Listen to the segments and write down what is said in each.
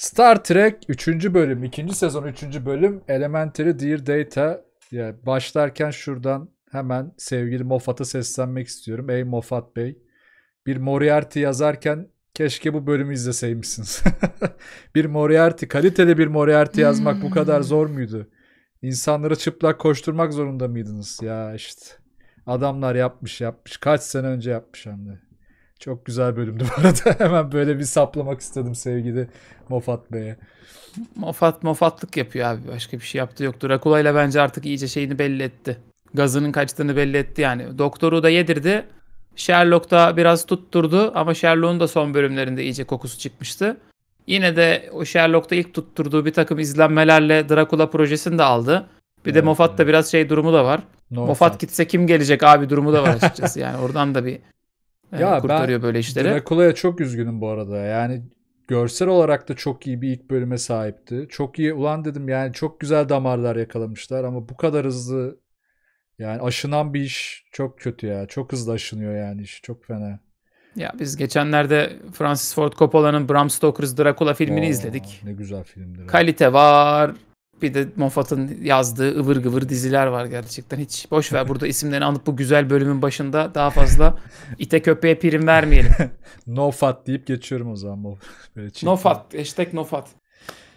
Star Trek 3. bölüm, 2. sezon 3. bölüm Elementary Dear Data yani başlarken şuradan hemen sevgili Moffat'a seslenmek istiyorum. Ey Moffat Bey, bir Moriarty yazarken keşke bu bölümü izleseymişsiniz. bir Moriarty, kaliteli bir Moriarty yazmak bu kadar zor muydu? İnsanları çıplak koşturmak zorunda mıydınız? Ya işte adamlar yapmış yapmış. Kaç sene önce yapmış hem de. Çok güzel bölümdü bu arada. Hemen böyle bir saplamak istedim sevgili Mofat Bey'e. Mofat mofatlık yapıyor abi. Başka bir şey yaptı yok. Drakula ile bence artık iyice şeyini belli etti. Gazının kaçtığını belli etti yani. Doktoru da yedirdi. Sherlock da biraz tutturdu ama Sherlock'un da son bölümlerinde iyice kokusu çıkmıştı. Yine de o Sherlock'ta ilk tutturduğu bir takım izlenmelerle Dracula projesini de aldı. Bir evet, de Moffat'ta evet. biraz şey durumu da var. No Moffat gitse kim gelecek abi durumu da var açıkçası. yani oradan da bir ee, ya kurtarıyor böyle işleri. Dracula'ya çok üzgünüm bu arada. Yani görsel olarak da çok iyi bir ilk bölüme sahipti. Çok iyi ulan dedim yani çok güzel damarlar yakalamışlar ama bu kadar hızlı yani aşınan bir iş çok kötü ya. Çok hızlı aşınıyor yani iş. Çok fena. Ya biz geçenlerde Francis Ford Coppola'nın Bram Stoker's Dracula filmini Oo, izledik. Ne güzel filmdir. Kalite var, bir de Moffat'ın yazdığı ıvır gıvır diziler var gerçekten. Hiç boş ver burada isimlerini anıp bu güzel bölümün başında daha fazla ite köpeğe prim vermeyelim. no fat deyip geçiyorum o zaman. Böyle no fat. Hashtag no fat.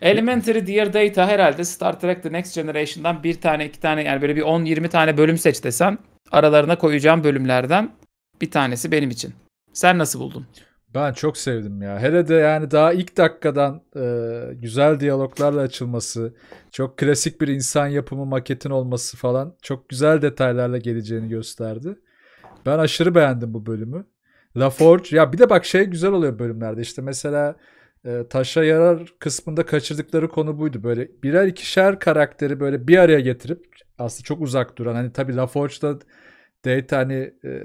Elementary Dear Data herhalde Star Trek The Next Generation'dan bir tane iki tane yani böyle bir 10-20 tane bölüm seç desen aralarına koyacağım bölümlerden bir tanesi benim için. Sen nasıl buldun? Ben çok sevdim ya. Hele de yani daha ilk dakikadan e, güzel diyaloglarla açılması, çok klasik bir insan yapımı maketin olması falan çok güzel detaylarla geleceğini gösterdi. Ben aşırı beğendim bu bölümü. La Forge ya bir de bak şey güzel oluyor bölümlerde işte mesela e, taşa yarar kısmında kaçırdıkları konu buydu. Böyle birer ikişer karakteri böyle bir araya getirip aslında çok uzak duran hani tabii LaForge'da Data hani e,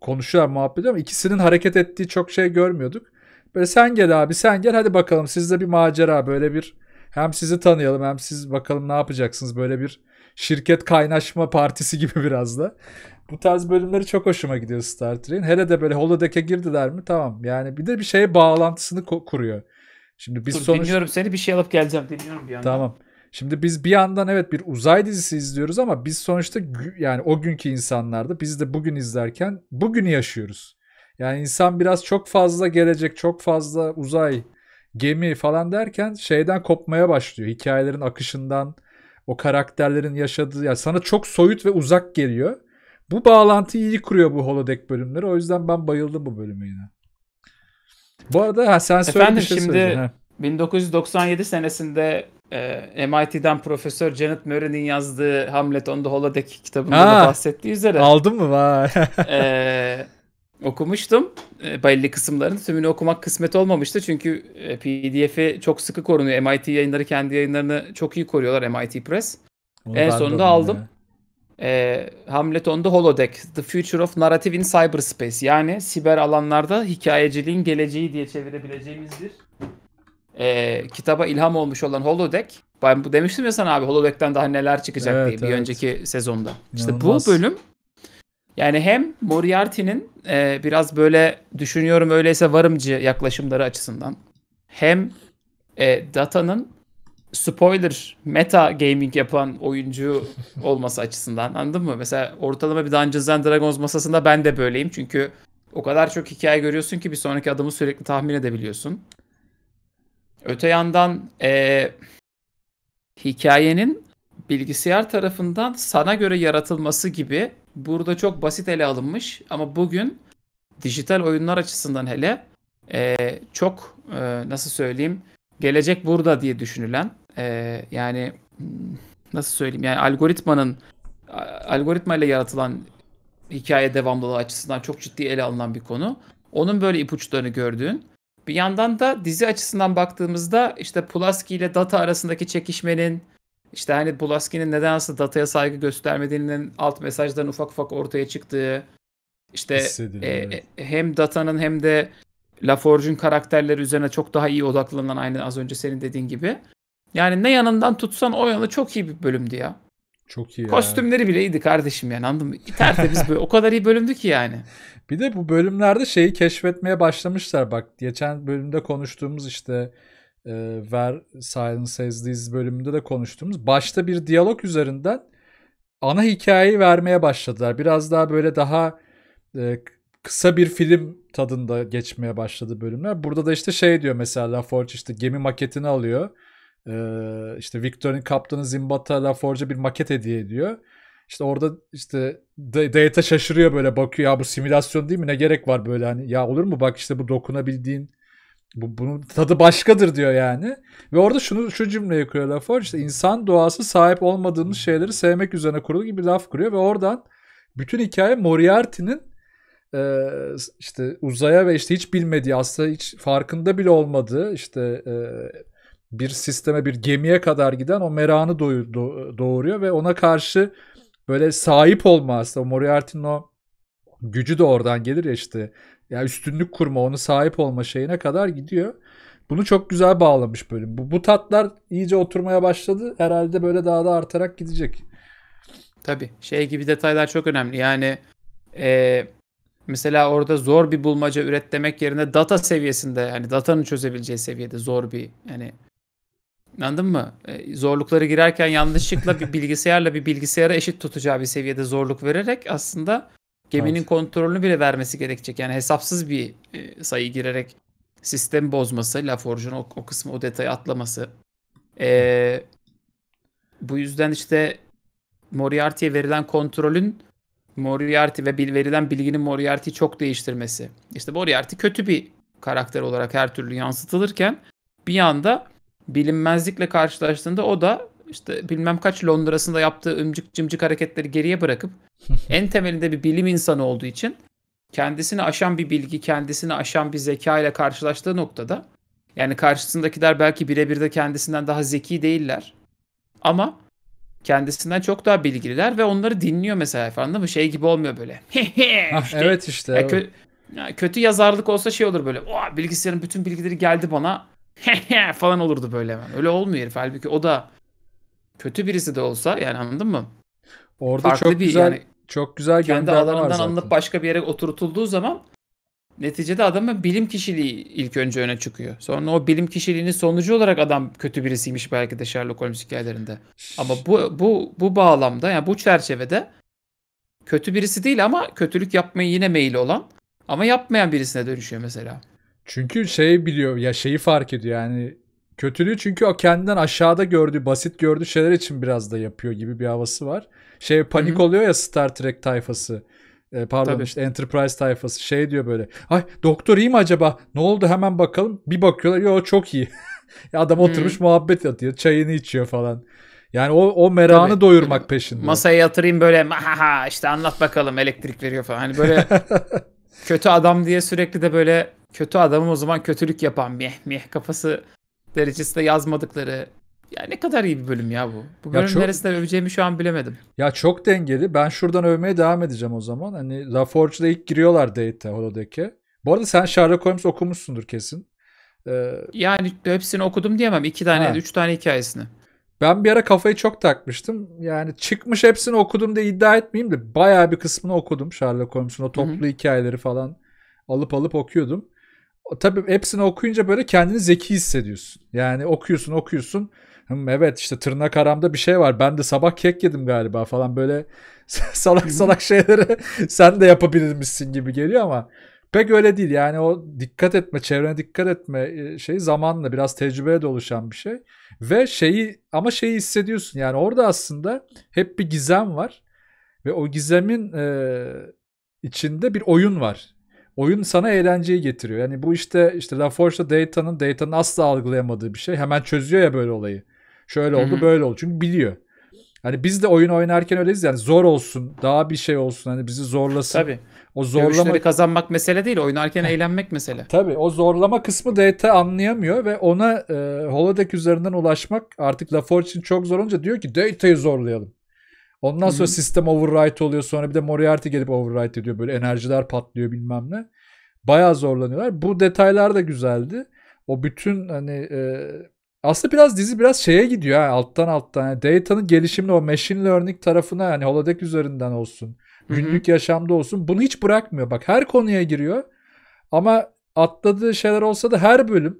konuşuyorlar muhabbet ama ikisinin hareket ettiği çok şey görmüyorduk. Böyle sen gel abi sen gel hadi bakalım sizde bir macera böyle bir hem sizi tanıyalım hem siz bakalım ne yapacaksınız böyle bir şirket kaynaşma partisi gibi biraz da. Bu tarz bölümleri çok hoşuma gidiyor Star Trek'in. Hele de böyle Holodeck'e girdiler mi tamam. Yani bir de bir şeye bağlantısını kuruyor. Şimdi biz Dur, sonuç... Dinliyorum seni bir şey alıp geleceğim dinliyorum bir yandan. Tamam. Şimdi biz bir yandan evet bir uzay dizisi izliyoruz ama biz sonuçta yani o günkü insanlarda biz de bugün izlerken bugünü yaşıyoruz. Yani insan biraz çok fazla gelecek, çok fazla uzay, gemi falan derken şeyden kopmaya başlıyor. Hikayelerin akışından, o karakterlerin yaşadığı yani sana çok soyut ve uzak geliyor. Bu bağlantıyı iyi kuruyor bu holodeck bölümleri. O yüzden ben bayıldım bu bölüme yine. Bu arada ha, sen söyle Efendim, bir şey şimdi... Söyleyeyim. 1997 senesinde e, ee, MIT'den Profesör Janet Murray'nin yazdığı Hamlet on the Holodeck kitabında ha, da bahsettiği üzere. Aldın mı? Vay. e, okumuştum. E, belli kısımların tümünü okumak kısmet olmamıştı. Çünkü e, PDF'i çok sıkı korunuyor. MIT yayınları kendi yayınlarını çok iyi koruyorlar MIT Press. Onu en sonunda aldım. E, Hamlet on the Holodeck. The Future of Narrative in Cyberspace. Yani siber alanlarda hikayeciliğin geleceği diye çevirebileceğimiz bir e, kitaba ilham olmuş olan Holodeck. Ben bu demiştim ya sana abi Holodeck'ten daha neler çıkacak evet, diye bir evet. önceki sezonda. İnanılmaz. İşte bu bölüm yani hem Moriarty'nin e, biraz böyle düşünüyorum öyleyse varımcı yaklaşımları açısından hem e, Data'nın spoiler meta gaming yapan oyuncu olması açısından anladın mı? Mesela ortalama bir Dungeons and Dragons masasında ben de böyleyim çünkü o kadar çok hikaye görüyorsun ki bir sonraki adımı sürekli tahmin edebiliyorsun. Öte yandan e, hikayenin bilgisayar tarafından sana göre yaratılması gibi burada çok basit ele alınmış ama bugün dijital oyunlar açısından hele e, çok e, nasıl söyleyeyim gelecek burada diye düşünülen e, yani nasıl söyleyeyim yani algoritmanın algoritma ile yaratılan hikaye devamlılığı açısından çok ciddi ele alınan bir konu. Onun böyle ipuçlarını gördüğün bir yandan da dizi açısından baktığımızda işte Pulaski ile Data arasındaki çekişmenin işte hani Pulaski'nin neden nedense Data'ya saygı göstermediğinin alt mesajdan ufak ufak ortaya çıktığı işte e, e, hem Data'nın hem de LaForge'un karakterleri üzerine çok daha iyi odaklanan aynı az önce senin dediğin gibi. Yani ne yanından tutsan o yanı çok iyi bir bölümdü ya. Çok iyi Kostümleri ya. bile iyiydi kardeşim yani anladın mı? Tertemiz böyle o kadar iyi bölümdü ki yani. Bir de bu bölümlerde şeyi keşfetmeye başlamışlar bak. Geçen bölümde konuştuğumuz işte e, Ver Silence Says This bölümünde de konuştuğumuz başta bir diyalog üzerinden ana hikayeyi vermeye başladılar. Biraz daha böyle daha e, kısa bir film tadında geçmeye başladı bölümler. Burada da işte şey diyor mesela Forge işte gemi maketini alıyor ee, işte Victor'in kaptanı Zimbata Laforge'a bir maket hediye ediyor. İşte orada işte Data şaşırıyor böyle bakıyor ya bu simülasyon değil mi ne gerek var böyle hani ya olur mu bak işte bu dokunabildiğin bu, bunun tadı başkadır diyor yani. Ve orada şunu şu cümleyi kuruyor Laforge işte insan doğası sahip olmadığımız şeyleri sevmek üzerine kurulu gibi bir laf kuruyor ve oradan bütün hikaye Moriarty'nin e, işte uzaya ve işte hiç bilmediği aslında hiç farkında bile olmadığı işte e, bir sisteme bir gemiye kadar giden o meranı doğuruyor ve ona karşı böyle sahip olma aslında Moriarty'nin o gücü de oradan gelir ya işte. Ya yani üstünlük kurma, onu sahip olma şeyine kadar gidiyor. Bunu çok güzel bağlamış bölüm. Bu, bu tatlar iyice oturmaya başladı. Herhalde böyle daha da artarak gidecek. Tabii. Şey gibi detaylar çok önemli. Yani e, mesela orada zor bir bulmaca üret demek yerine data seviyesinde yani datanın çözebileceği seviyede zor bir yani Anladın mı? E, zorlukları girerken yanlışlıkla bir bilgisayarla bir bilgisayara eşit tutacağı bir seviyede zorluk vererek aslında geminin evet. kontrolünü bile vermesi gerekecek. Yani hesapsız bir e, sayı girerek sistem bozması, Laforge'un o, o kısmı, o detayı atlaması. E, bu yüzden işte Moriarty'ye verilen kontrolün Moriarty ve bil, verilen bilginin Moriarty'yi çok değiştirmesi. İşte Moriarty kötü bir karakter olarak her türlü yansıtılırken bir anda bilinmezlikle karşılaştığında o da işte bilmem kaç Londra'sında yaptığı ümcük cımcık hareketleri geriye bırakıp en temelinde bir bilim insanı olduğu için kendisini aşan bir bilgi, kendisini aşan bir zeka ile karşılaştığı noktada yani karşısındakiler belki birebir de kendisinden daha zeki değiller. Ama kendisinden çok daha bilgililer ve onları dinliyor mesela efendim mı? Şey gibi olmuyor böyle. ah, evet işte. Ya, kö- ya, kötü yazarlık olsa şey olur böyle. Oha, bilgisayarın bütün bilgileri geldi bana falan olurdu böyle hemen. Öyle olmuyor herif. Halbuki o da kötü birisi de olsa yani anladın mı? Orada Farklı çok bir, güzel yani, çok güzel kendi alanından alınıp başka bir yere oturtulduğu zaman neticede adamın bilim kişiliği ilk önce öne çıkıyor. Sonra o bilim kişiliğinin sonucu olarak adam kötü birisiymiş belki de Sherlock Holmes hikayelerinde. Ama bu bu bu bağlamda yani bu çerçevede kötü birisi değil ama kötülük yapmayı yine meyli olan ama yapmayan birisine dönüşüyor mesela. Çünkü şey biliyor ya şeyi fark ediyor yani kötülüğü çünkü o kendinden aşağıda gördüğü basit gördüğü şeyler için biraz da yapıyor gibi bir havası var. Şey panik Hı-hı. oluyor ya Star Trek tayfası. E, pardon Tabii. işte Enterprise tayfası şey diyor böyle. Ay doktor iyi mi acaba? Ne oldu hemen bakalım. Bir bakıyorlar yo çok iyi. Adam oturmuş Hı-hı. muhabbet atıyor. Çayını içiyor falan. Yani o, o meranı Tabii. doyurmak peşinde. Masaya yatırayım böyle ha işte anlat bakalım elektrik veriyor falan. Hani böyle kötü adam diye sürekli de böyle kötü adamım o zaman kötülük yapan meh meh kafası derecesinde yazmadıkları ya ne kadar iyi bir bölüm ya bu. Bu bölüm çok, neresinde öveceğimi şu an bilemedim. Ya çok dengeli. Ben şuradan övmeye devam edeceğim o zaman. Hani LaForge'da ilk giriyorlar date'e Holodeck'e. Bu arada sen Sherlock Holmes okumuşsundur kesin. Ee, yani hepsini okudum diyemem. iki tane, ha. üç tane hikayesini. Ben bir ara kafayı çok takmıştım. Yani çıkmış hepsini okudum diye iddia etmeyeyim de bayağı bir kısmını okudum Sherlock Holmes'un o toplu Hı-hı. hikayeleri falan alıp alıp okuyordum tabii hepsini okuyunca böyle kendini zeki hissediyorsun. Yani okuyorsun okuyorsun. Hım, evet işte tırnak aramda bir şey var. Ben de sabah kek yedim galiba falan böyle salak salak şeyleri sen de yapabilirmişsin gibi geliyor ama pek öyle değil. Yani o dikkat etme, çevrene dikkat etme e, şeyi zamanla biraz tecrübeye de oluşan bir şey. Ve şeyi ama şeyi hissediyorsun. Yani orada aslında hep bir gizem var ve o gizemin e, içinde bir oyun var oyun sana eğlenceyi getiriyor. Yani bu işte işte LaForge'da Data'nın Data'nın asla algılayamadığı bir şey. Hemen çözüyor ya böyle olayı. Şöyle oldu Hı-hı. böyle oldu. Çünkü biliyor. Hani biz de oyun oynarken öyleyiz yani zor olsun, daha bir şey olsun hani bizi zorlasın. Tabii. O zorlama Görüşleri kazanmak mesele değil, oynarken eğlenmek mesele. Tabii o zorlama kısmı Data anlayamıyor ve ona e, holodeck üzerinden ulaşmak artık LaForge için çok zor olunca diyor ki Data'yı zorlayalım. Ondan sonra sistem overwrite oluyor. Sonra bir de Moriarty gelip overwrite ediyor. Böyle enerjiler patlıyor bilmem ne. Bayağı zorlanıyorlar. Bu detaylar da güzeldi. O bütün hani e, aslında biraz dizi biraz şeye gidiyor ha, alttan alttan. Yani data'nın gelişimine o machine learning tarafına yani holodeck üzerinden olsun. Günlük hı yaşamda olsun. Bunu hiç bırakmıyor. Bak her konuya giriyor. Ama atladığı şeyler olsa da her bölüm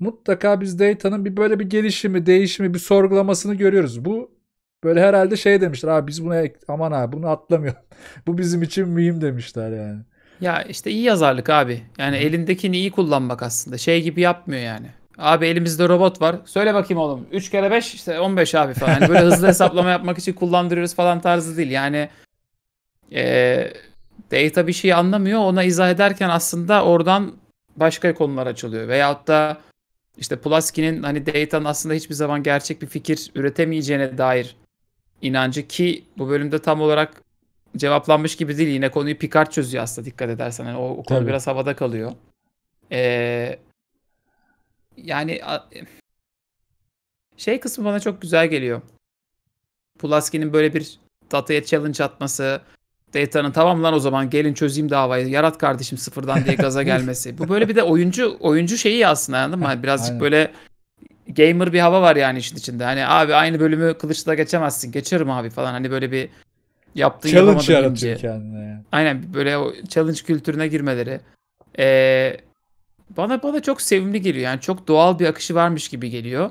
mutlaka biz data'nın bir böyle bir gelişimi, değişimi, bir sorgulamasını görüyoruz. Bu Böyle herhalde şey demişler abi biz buna aman abi bunu atlamıyor, Bu bizim için mühim demişler yani. Ya işte iyi yazarlık abi. Yani elindekini iyi kullanmak aslında. Şey gibi yapmıyor yani. Abi elimizde robot var. Söyle bakayım oğlum. 3 kere 5 işte 15 abi falan. Yani böyle hızlı hesaplama yapmak için kullandırıyoruz falan tarzı değil. Yani e, data bir şey anlamıyor. Ona izah ederken aslında oradan başka konular açılıyor. Veyahut da işte Pulaski'nin hani data'nın aslında hiçbir zaman gerçek bir fikir üretemeyeceğine dair inancı ki bu bölümde tam olarak cevaplanmış gibi değil. Yine konuyu Picard çözüyor aslında dikkat edersen. Yani o, o konu Tabii. biraz havada kalıyor. Ee, yani şey kısmı bana çok güzel geliyor. Pulaski'nin böyle bir Data'ya challenge atması, Data'nın tamam lan o zaman gelin çözeyim davayı, yarat kardeşim sıfırdan diye gaza gelmesi. Bu böyle bir de oyuncu oyuncu şeyi aslında anladın mı? Hani birazcık Aynen. böyle gamer bir hava var yani işin içinde. Hani abi aynı bölümü kılıçla geçemezsin. Geçerim abi falan. Hani böyle bir yaptığı challenge yaratıyor kendine. Aynen böyle o challenge kültürüne girmeleri. Ee, bana bana çok sevimli geliyor. Yani çok doğal bir akışı varmış gibi geliyor.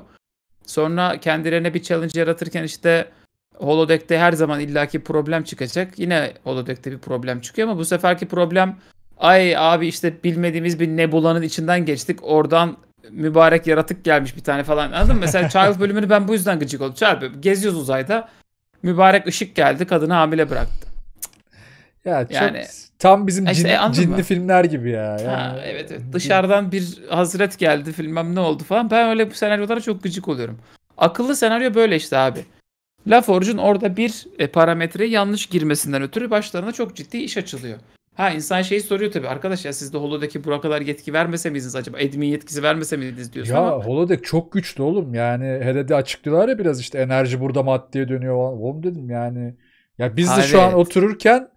Sonra kendilerine bir challenge yaratırken işte Holodeck'te her zaman illaki problem çıkacak. Yine Holodeck'te bir problem çıkıyor ama bu seferki problem ay abi işte bilmediğimiz bir nebulanın içinden geçtik. Oradan mübarek yaratık gelmiş bir tane falan anladın mı? Mesela Child bölümünü ben bu yüzden gıcık oldum. Child geziyoruz uzayda mübarek ışık geldi kadını hamile bıraktı. Ya çok yani, tam bizim işte, cin, cinli mı? filmler gibi ya. Yani, ha, evet, evet dışarıdan bir hazret geldi filmem ne oldu falan. Ben öyle bu senaryolara çok gıcık oluyorum. Akıllı senaryo böyle işte abi. LaForge'un orada bir e, parametre yanlış girmesinden ötürü başlarına çok ciddi iş açılıyor. Ha insan şeyi soruyor tabii. Arkadaş ya siz de Holodeck'e bu kadar yetki vermese miydiniz acaba? Admin yetkisi vermese miydiniz diyorsun ya, ama. Ya Holodeck çok güçlü oğlum. Yani hele de açıklıyorlar ya biraz işte enerji burada maddeye dönüyor. Oğlum dedim yani. Ya biz ha, de evet. şu an otururken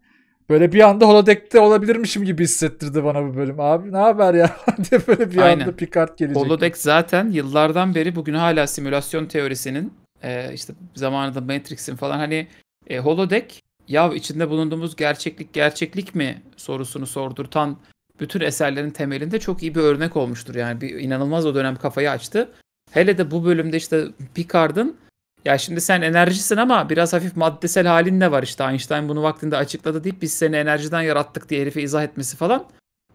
böyle bir anda Holodeck'te olabilirmişim gibi hissettirdi bana bu bölüm. Abi ne haber ya diye böyle bir Aynen. anda Picard gelecek. Holodeck zaten yıllardan beri bugün hala simülasyon teorisinin e, işte zamanında Matrix'in falan hani e, Holodeck ya içinde bulunduğumuz gerçeklik gerçeklik mi sorusunu sordurtan bütün eserlerin temelinde çok iyi bir örnek olmuştur. Yani bir inanılmaz o dönem kafayı açtı. Hele de bu bölümde işte Picard'ın ya şimdi sen enerjisin ama biraz hafif maddesel halin de var işte Einstein bunu vaktinde açıkladı deyip biz seni enerjiden yarattık diye herife izah etmesi falan.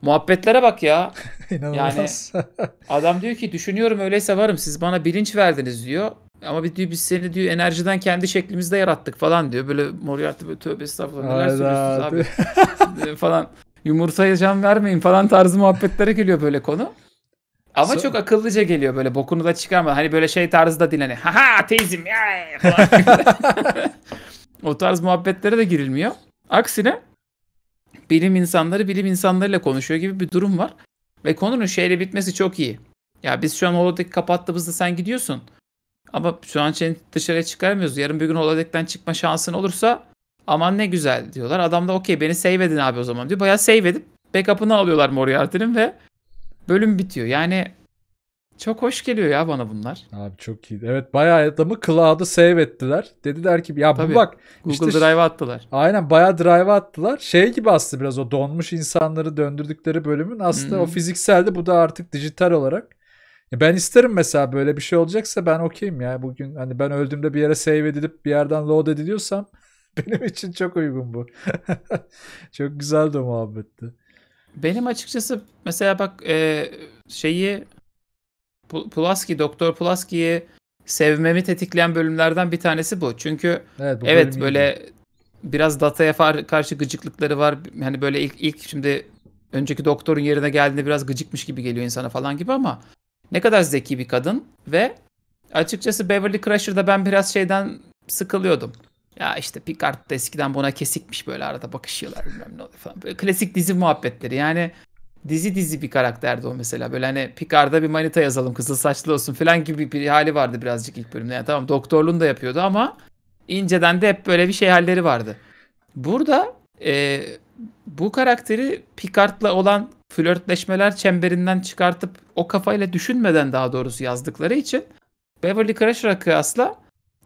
Muhabbetlere bak ya. İnanılmaz. Yani adam diyor ki düşünüyorum öyleyse varım siz bana bilinç verdiniz diyor. Ama bir diyor biz seni diyor enerjiden kendi şeklimizde yarattık falan diyor. Böyle Moriarty böyle tövbe estağfurullah neler söylüyorsunuz abi falan. Yumurtaya can vermeyin falan tarzı muhabbetlere geliyor böyle konu. Ama so- çok akıllıca geliyor böyle bokunu da çıkarma. Hani böyle şey tarzı da değil hani ha ha ateizm ya o tarz muhabbetlere de girilmiyor. Aksine bilim insanları bilim insanlarıyla konuşuyor gibi bir durum var. Ve konunun şeyle bitmesi çok iyi. Ya biz şu an holodeki kapattığımızda sen gidiyorsun. Ama şu an seni dışarıya çıkaramıyoruz. Yarın bir gün holodeck'ten çıkma şansın olursa aman ne güzel diyorlar. Adam da okey beni save edin abi o zaman diyor. Bayağı save edip backup'ını alıyorlar Moriarty'nin ve bölüm bitiyor. Yani çok hoş geliyor ya bana bunlar. Abi çok iyi. Evet bayağı adamı cloud'u save ettiler. Dediler ki ya bu bak. Google işte, Drive'a attılar. Aynen bayağı Drive'a attılar. Şey gibi aslında biraz o donmuş insanları döndürdükleri bölümün aslında hmm. o fizikselde bu da artık dijital olarak ben isterim mesela böyle bir şey olacaksa ben okeyim ya. Bugün hani ben öldüğümde bir yere save edilip bir yerden load ediliyorsam benim için çok uygun bu. çok güzel de muhabbetti. Benim açıkçası mesela bak e, şeyi Pulaski, Doktor Pulaski'yi sevmemi tetikleyen bölümlerden bir tanesi bu. Çünkü evet, bu evet böyle iyi. biraz dataya karşı gıcıklıkları var. Hani böyle ilk ilk şimdi önceki doktorun yerine geldiğinde biraz gıcıkmış gibi geliyor insana falan gibi ama ne kadar zeki bir kadın ve açıkçası Beverly Crusher'da ben biraz şeyden sıkılıyordum. Ya işte Picard da eskiden buna kesikmiş böyle arada bakışıyorlar bilmem ne oluyor falan. Böyle klasik dizi muhabbetleri yani dizi dizi bir karakterdi o mesela. Böyle hani Picard'a bir manita yazalım kızıl saçlı olsun falan gibi bir hali vardı birazcık ilk bölümde. Yani tamam doktorluğunu da yapıyordu ama inceden de hep böyle bir şey halleri vardı. Burada e, bu karakteri Picard'la olan flörtleşmeler çemberinden çıkartıp o kafayla düşünmeden daha doğrusu yazdıkları için Beverly Crusher'a kıyasla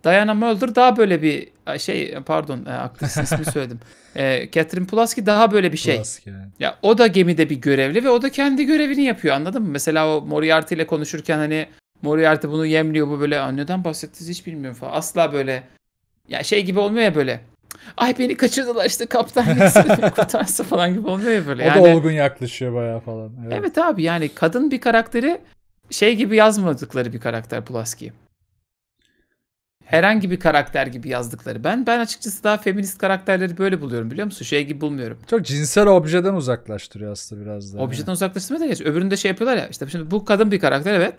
Diana Mulder daha böyle bir şey pardon e, haklısın ismi söyledim. E, Catherine Pulaski daha böyle bir şey. Pulaski. Ya o da gemide bir görevli ve o da kendi görevini yapıyor anladın mı? Mesela o Moriarty ile konuşurken hani Moriarty bunu yemliyor bu böyle neden bahsettiniz hiç bilmiyorum falan. Asla böyle ya şey gibi olmuyor ya böyle ay beni kaçırdılar işte kaptan kurtarsa falan gibi olmuyor ya böyle. O yani, da olgun yaklaşıyor baya falan. Evet. evet abi yani kadın bir karakteri şey gibi yazmadıkları bir karakter Pulaski. Herhangi bir karakter gibi yazdıkları. Ben ben açıkçası daha feminist karakterleri böyle buluyorum biliyor musun? Şey gibi bulmuyorum. Çok cinsel objeden uzaklaştırıyor aslında biraz da. Objeden yani. da geç. Öbüründe şey yapıyorlar ya işte şimdi bu kadın bir karakter evet.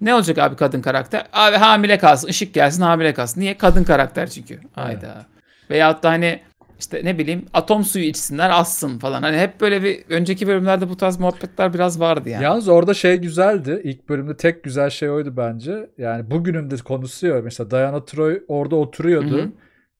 Ne olacak abi kadın karakter? Abi hamile kalsın, ışık gelsin hamile kalsın. Niye? Kadın karakter çünkü. Hayda. Evet. Veyahut da hani işte ne bileyim atom suyu içsinler assın falan. Hani hep böyle bir önceki bölümlerde bu tarz muhabbetler biraz vardı yani. Yalnız orada şey güzeldi. İlk bölümde tek güzel şey oydu bence. Yani bugünün de konusu mesela Diana Troy orada oturuyordu. Hı-hı.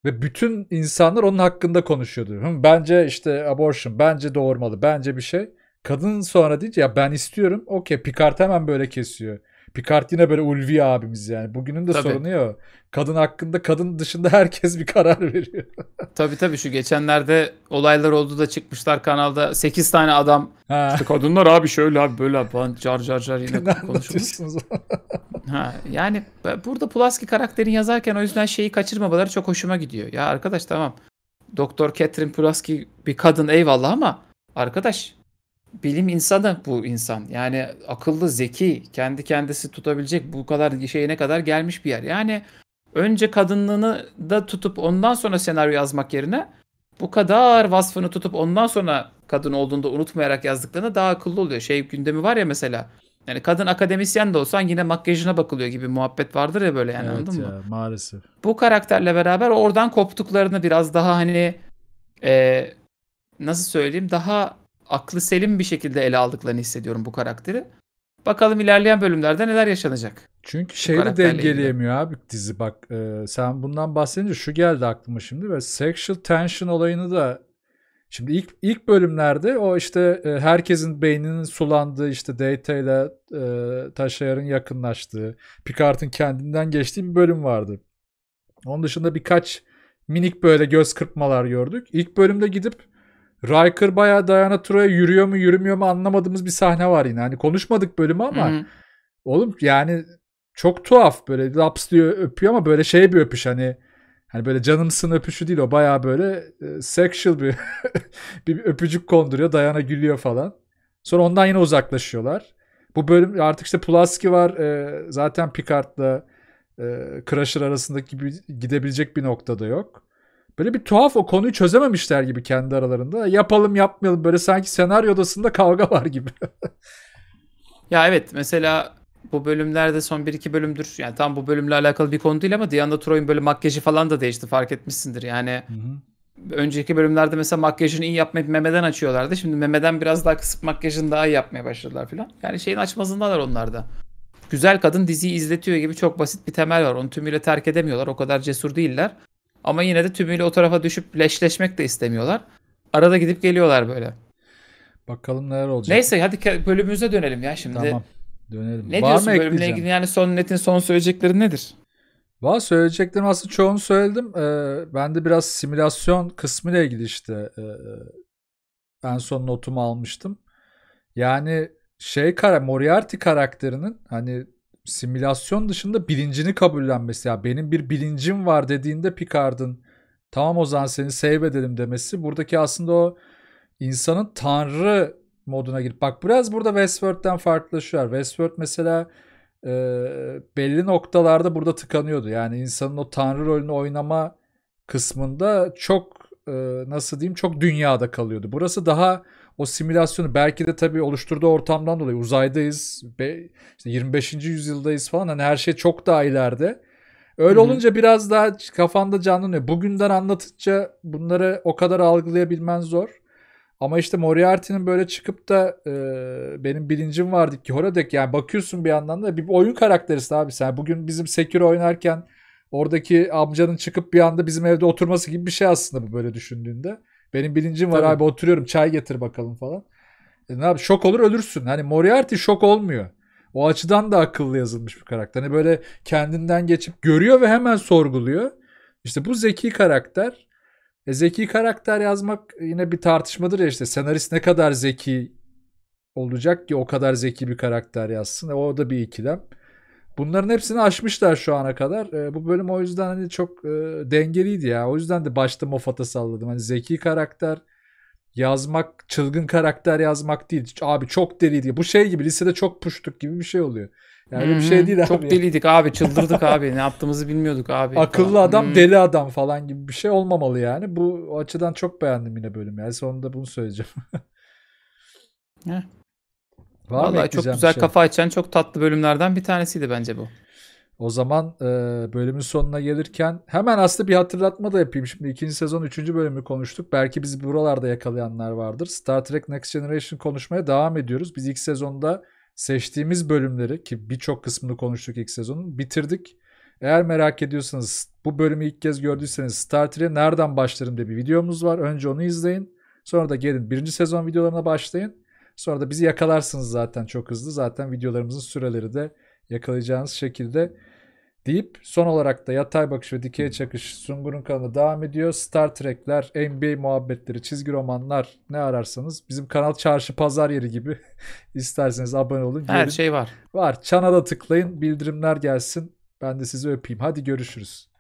Ve bütün insanlar onun hakkında konuşuyordu. Hı, bence işte abortion, bence doğurmalı, bence bir şey. Kadın sonra deyince ya ben istiyorum. Okey Picard hemen böyle kesiyor. Picard yine böyle ulvi abimiz yani. Bugünün de tabii. sorunu ya. Kadın hakkında kadın dışında herkes bir karar veriyor. tabii tabii şu geçenlerde olaylar oldu da çıkmışlar kanalda 8 tane adam. Ha. İşte kadınlar abi şöyle abi böyle abi falan car car car yine konuşuyorsunuz. ha, yani burada Pulaski karakterini yazarken o yüzden şeyi kaçırmamaları çok hoşuma gidiyor. Ya arkadaş tamam. Doktor Catherine Pulaski bir kadın eyvallah ama arkadaş bilim insanı bu insan. Yani akıllı, zeki, kendi kendisi tutabilecek bu kadar şeyine kadar gelmiş bir yer. Yani önce kadınlığını da tutup ondan sonra senaryo yazmak yerine bu kadar vasfını tutup ondan sonra kadın olduğunda unutmayarak yazdıklarına daha akıllı oluyor. Şey gündemi var ya mesela. Yani kadın akademisyen de olsan yine makyajına bakılıyor gibi muhabbet vardır ya böyle yani evet anladın ya, mı? maalesef. Bu karakterle beraber oradan koptuklarını biraz daha hani e, nasıl söyleyeyim daha aklı selim bir şekilde ele aldıklarını hissediyorum bu karakteri. Bakalım ilerleyen bölümlerde neler yaşanacak. Çünkü şeyi de dengeleyemiyor ilgili. abi dizi bak. E, sen bundan bahsedince şu geldi aklıma şimdi ve sexual tension olayını da şimdi ilk ilk bölümlerde o işte e, herkesin beyninin sulandığı işte Data ile e, Taşayar'ın yakınlaştığı, Picard'ın kendinden geçtiği bir bölüm vardı. Onun dışında birkaç minik böyle göz kırpmalar gördük. İlk bölümde gidip Riker bayağı Diana Troy'a yürüyor mu yürümüyor mu anlamadığımız bir sahne var yine. Hani konuşmadık bölümü ama Hı-hı. oğlum yani çok tuhaf böyle laps diyor öpüyor ama böyle şey bir öpüş hani hani böyle canımsın öpüşü değil o bayağı böyle e, sexual bir bir öpücük konduruyor. Diana gülüyor falan. Sonra ondan yine uzaklaşıyorlar. Bu bölüm artık işte Pulaski var. E, zaten Picard'la e, Crusher arasındaki bir, gidebilecek bir noktada yok. Böyle bir tuhaf o konuyu çözememişler gibi kendi aralarında. Yapalım yapmayalım böyle sanki senaryo odasında kavga var gibi. ya evet mesela bu bölümlerde son 1-2 bölümdür. Yani tam bu bölümle alakalı bir konu değil ama Diana Troy'un böyle makyajı falan da değişti fark etmişsindir. Yani hı hı. önceki bölümlerde mesela makyajını iyi yapmayıp memeden açıyorlardı. Şimdi memeden biraz daha kısıp makyajını daha iyi yapmaya başladılar falan. Yani şeyin açmazındalar onlarda. Güzel kadın diziyi izletiyor gibi çok basit bir temel var. Onu tümüyle terk edemiyorlar. O kadar cesur değiller. Ama yine de tümüyle o tarafa düşüp leşleşmek de istemiyorlar. Arada gidip geliyorlar böyle. Bakalım neler olacak. Neyse hadi bölümümüze dönelim ya şimdi. Tamam. Dönelim. Ne Var diyorsun bölümle ilgili yani son netin son söyleyecekleri nedir? Valla söyleyeceklerim aslında çoğunu söyledim. Ee, ben de biraz simülasyon kısmıyla ilgili işte e, e, en son notumu almıştım. Yani şey kara Moriarty karakterinin hani simülasyon dışında bilincini kabullenmesi ya benim bir bilincim var dediğinde Picard'ın tamam o zaman seni save edelim demesi buradaki aslında o insanın tanrı moduna girip bak biraz burada Westworld'den farklılaşıyor. Westworld mesela e, belli noktalarda burada tıkanıyordu. Yani insanın o tanrı rolünü oynama kısmında çok e, nasıl diyeyim çok dünyada kalıyordu. Burası daha o simülasyonu belki de tabii oluşturduğu ortamdan dolayı uzaydayız. Be, işte 25. yüzyıldayız falan. Hani her şey çok daha ileride. Öyle Hı-hı. olunca biraz daha kafanda canlanıyor. Bugünden anlatınca bunları o kadar algılayabilmen zor. Ama işte Moriarty'nin böyle çıkıp da e, benim bilincim vardı ki Horodek yani bakıyorsun bir yandan da bir oyun karakterisin abi sen. Bugün bizim Sekiro oynarken oradaki amcanın çıkıp bir anda bizim evde oturması gibi bir şey aslında bu böyle düşündüğünde. Benim bilincim var Tabii. abi oturuyorum çay getir bakalım falan. E, ne yap şok olur ölürsün. Hani Moriarty şok olmuyor. O açıdan da akıllı yazılmış bir karakter. Hani böyle kendinden geçip görüyor ve hemen sorguluyor. İşte bu zeki karakter. E, zeki karakter yazmak yine bir tartışmadır ya işte senarist ne kadar zeki olacak ki o kadar zeki bir karakter yazsın. E, o da bir ikilem. Bunların hepsini aşmışlar şu ana kadar. E, bu bölüm o yüzden hani çok e, dengeliydi ya. O yüzden de başta Moffat'a salladım. Hani zeki karakter yazmak, çılgın karakter yazmak değil. Abi çok deliydi. Bu şey gibi lisede çok puştuk gibi bir şey oluyor. Yani öyle bir şey değil abi. Çok deliydik abi çıldırdık abi ne yaptığımızı bilmiyorduk abi. Akıllı falan. adam hmm. deli adam falan gibi bir şey olmamalı yani. Bu açıdan çok beğendim yine bölüm yani sonunda bunu söyleyeceğim. Var Vallahi çok güzel şey? kafa açan çok tatlı bölümlerden bir tanesiydi bence bu. O zaman e, bölümün sonuna gelirken hemen aslında bir hatırlatma da yapayım. Şimdi ikinci sezon üçüncü bölümü konuştuk. Belki bizi buralarda yakalayanlar vardır. Star Trek Next Generation konuşmaya devam ediyoruz. Biz ilk sezonda seçtiğimiz bölümleri ki birçok kısmını konuştuk ilk sezonun bitirdik. Eğer merak ediyorsanız bu bölümü ilk kez gördüyseniz Star Trek'e nereden başlarım diye bir videomuz var. Önce onu izleyin. Sonra da gelin birinci sezon videolarına başlayın. Sonra da bizi yakalarsınız zaten çok hızlı. Zaten videolarımızın süreleri de yakalayacağınız şekilde deyip son olarak da yatay bakış ve dikey çakış Sungur'un kanalı devam ediyor. Star Trek'ler, NBA muhabbetleri, çizgi romanlar ne ararsanız bizim kanal çarşı pazar yeri gibi isterseniz abone olun. Her gelin. şey var. Var. Çana da tıklayın, bildirimler gelsin. Ben de sizi öpeyim. Hadi görüşürüz.